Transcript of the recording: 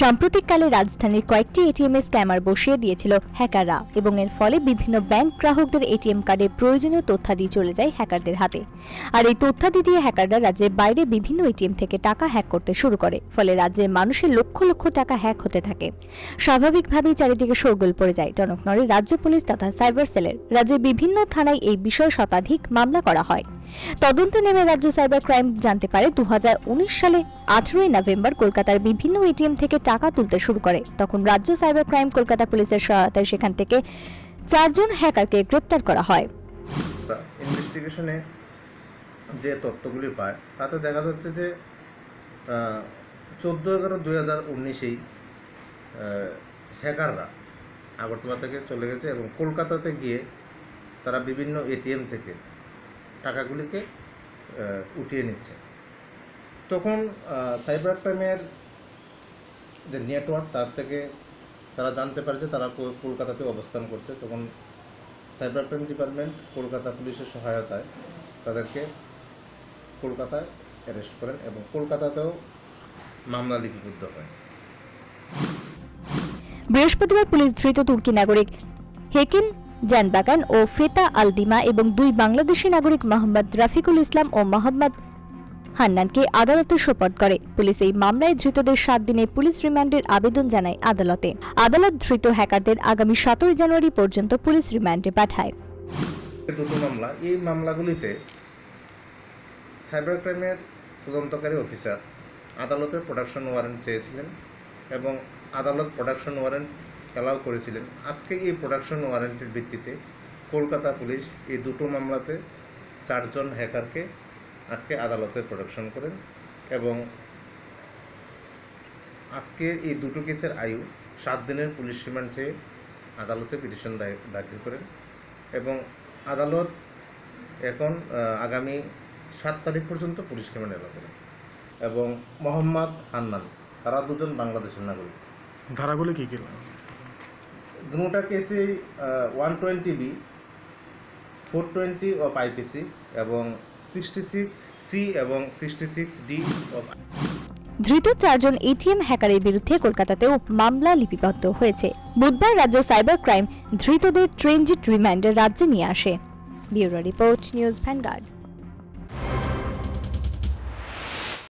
সাম্প্রতিককালে রাজধানীর কয়েকটি এ স্ক্যামার বসিয়ে দিয়েছিল হ্যাকাররা এবং এর ফলে বিভিন্ন ব্যাংক গ্রাহকদের এটিএম কার্ডে প্রয়োজনীয় তথ্যাদি চলে যায় হ্যাকারদের হাতে আর এই তথ্যাদি দিয়ে হ্যাকাররা রাজ্যের বাইরে বিভিন্ন এটিএম থেকে টাকা হ্যাক করতে শুরু করে ফলে রাজ্যের মানুষের লক্ষ লক্ষ টাকা হ্যাক হতে থাকে স্বাভাবিকভাবেই চারিদিকে শোরগোল পড়ে যায় টনকনরে রাজ্য পুলিশ তথা সাইবার সেলের রাজ্যের বিভিন্ন থানায় এই বিষয়ে শতাধিক মামলা করা হয় তদন্তে নেমে রাজ্য সাইবার ক্রাইম জানতে পারে দু সালে আঠেরোই নভেম্বর কলকাতার বিভিন্ন এটিএম থেকে টাকা তুলতে শুরু করে তখন রাজ্য সাইবার ক্রাইম কলকাতা পুলিশের সহায়তায় সেখান থেকে চারজন হ্যাকারকে গ্রেপ্তার করা হয় ইনভেস্টিগেশনে যে তথ্যগুলি পায় তাতে দেখা যাচ্ছে যে চোদ্দো এগারো দুই হাজার উনিশেই হ্যাকাররা আগরতলা থেকে চলে গেছে এবং কলকাতাতে গিয়ে তারা বিভিন্ন এটিএম থেকে টাকাগুলিকে উঠিয়ে নিচ্ছে তখন সাইবার ক্রাইমের যে নেটওয়ার্ক তার থেকে তারা জানতে পারে যে তারা কলকাতাতে অবস্থান করছে তখন সাইবার ক্রাইম ডিপার্টমেন্ট কলকাতা পুলিশের সহায়তায় তাদেরকে কলকাতায় অ্যারেস্ট করেন এবং কলকাতাতেও মামলা লিপিবদ্ধ হয় বৃহস্পতিবার পুলিশ ধৃত তুর্কি নাগরিক হেকিন জানবাগান ও ফেতা আলদিমা এবং দুই বাংলাদেশি নাগরিক মোহাম্মদ রাফিকুল ইসলাম ও মোহাম্মদ হান্নানকে আদালতে সোপর্দ করে পুলিশ এই মামলায় ধৃতদের সাত দিনে পুলিশ রিমান্ডের আবেদন জানায় আদালতে আদালত ধৃত হ্যাকারদের আগামী সাতই জানুয়ারি পর্যন্ত পুলিশ রিমান্ডে পাঠায় দুটো মামলা এই মামলাগুলিতে সাইবার ক্রাইমের তদন্তকারী অফিসার আদালতের প্রোডাকশন ওয়ারেন্ট চেয়েছিলেন এবং আদালত প্রোডাকশন ওয়ারেন্ট অ্যালাউ করেছিলেন আজকে এই প্রোডাকশন ওয়ারেন্টের ভিত্তিতে কলকাতা পুলিশ এই দুটো মামলাতে চারজন হ্যাকারকে আজকে আদালতে প্রোডাকশন করেন এবং আজকে এই দুটো কেসের আয়ু সাত দিনের পুলিশ সীমান চেয়ে আদালতে পিটিশন দাখিল করেন এবং আদালত এখন আগামী সাত তারিখ পর্যন্ত পুলিশ রিমান্ড এলাকা করে এবং মোহাম্মদ হান্নান তারা দুজন বাংলাদেশের নাগরিক ধারাগুলি কী কী দুটা কেসে one twenty B four twenty of IPC এবং সিক্সটি সিক্স সি এবং সিক্সটি সিক্স ডি অফ ধৃত চারজন এটিএম হ্যাকারের বিরুদ্ধে কলকাতাতেও মামলা লিপিবদ্ধ হয়েছে বুধবার রাজ্য সাইবার ক্রাইম ধৃতদের ট্রেনজিট রিমান্ডের রাজ্যে নিয়ে আসে ব্যুরো রিপোর্ট নিউজ ভ্যানগার্ড